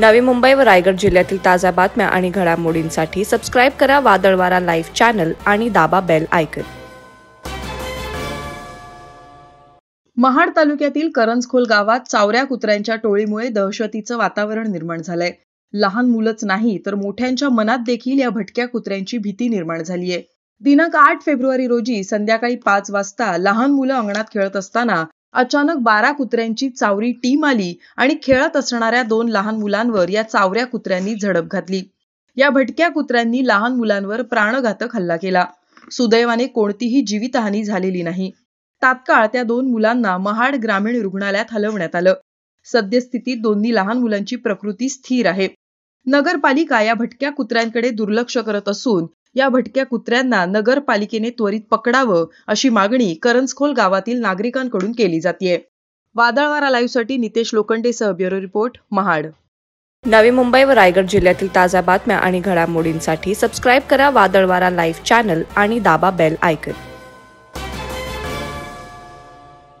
नवी मुंबई व रायगड जिल्ह्यातील ताज्या बातम्या आणि घडामोडींसाठी सबस्क्राईब करा वादळवारा लाईव्ह चॅनल आणि दाबा बेल आयकन महाड तालुक्यातील करंजखोल गावात चावऱ्या कुत्र्यांच्या टोळीमुळे दहशतीचं वातावरण निर्माण झालंय लहान मुलंच नाही तर मोठ्यांच्या मनात देखील या भटक्या कुत्र्यांची भीती निर्माण झालीय दिनांक आठ फेब्रुवारी रोजी संध्याकाळी पाच वाजता लहान मुलं अंगणात खेळत असताना अचानक बारा कुत्र्यांची चावरी टीम आली आणि खेळत असणाऱ्या दोन लहान मुलांवर या चावऱ्या कुत्र्यांनी झडप घातली या भटक्या कुत्र्यांनी लहान मुलांवर प्राणघातक हल्ला केला सुदैवाने कोणतीही जीवितहानी झालेली नाही तात्काळ त्या दोन मुलांना महाड ग्रामीण रुग्णालयात हलवण्यात आलं सद्यस्थितीत दोन्ही लहान मुलांची प्रकृती स्थिर आहे नगरपालिका या भटक्या कुत्र्यांकडे दुर्लक्ष करत असून या भटक्या कुत्र्यांना नगरपालिकेने त्वरित पकडावं अशी मागणी करंजखोल गावातील नागरिकांकडून केली जाते वादळवारा लाईव्हसाठी नितेश लोखंडेसह ब्युरो रिपोर्ट महाड नवी मुंबई व रायगड जिल्ह्यातील ताज्या बातम्या आणि घडामोडींसाठी सबस्क्राईब करा वादळवारा लाईव्ह चॅनल आणि दाबा बेल आयकन